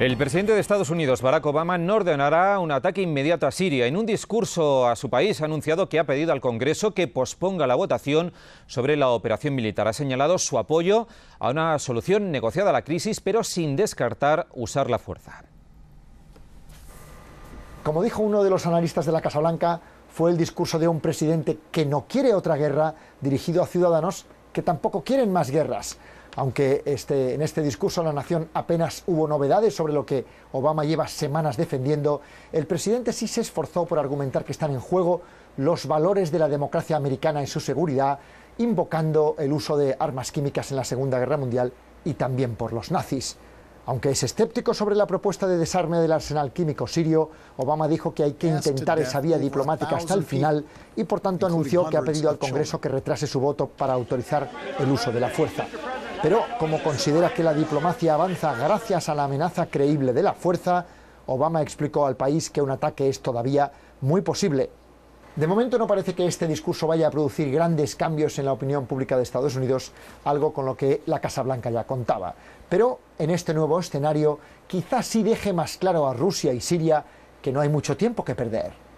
El presidente de Estados Unidos, Barack Obama, no ordenará un ataque inmediato a Siria. En un discurso a su país ha anunciado que ha pedido al Congreso que posponga la votación sobre la operación militar. Ha señalado su apoyo a una solución negociada a la crisis, pero sin descartar usar la fuerza. Como dijo uno de los analistas de la Casa Blanca, fue el discurso de un presidente que no quiere otra guerra dirigido a ciudadanos que tampoco quieren más guerras. Aunque este, en este discurso a la nación apenas hubo novedades sobre lo que Obama lleva semanas defendiendo, el presidente sí se esforzó por argumentar que están en juego los valores de la democracia americana y su seguridad, invocando el uso de armas químicas en la Segunda Guerra Mundial y también por los nazis. Aunque es escéptico sobre la propuesta de desarme del arsenal químico sirio, Obama dijo que hay que intentar esa vía diplomática hasta el final y por tanto anunció que ha pedido al Congreso que retrase su voto para autorizar el uso de la fuerza. Pero como considera que la diplomacia avanza gracias a la amenaza creíble de la fuerza, Obama explicó al país que un ataque es todavía muy posible. De momento no parece que este discurso vaya a producir grandes cambios en la opinión pública de Estados Unidos, algo con lo que la Casa Blanca ya contaba. Pero en este nuevo escenario quizás sí deje más claro a Rusia y Siria que no hay mucho tiempo que perder.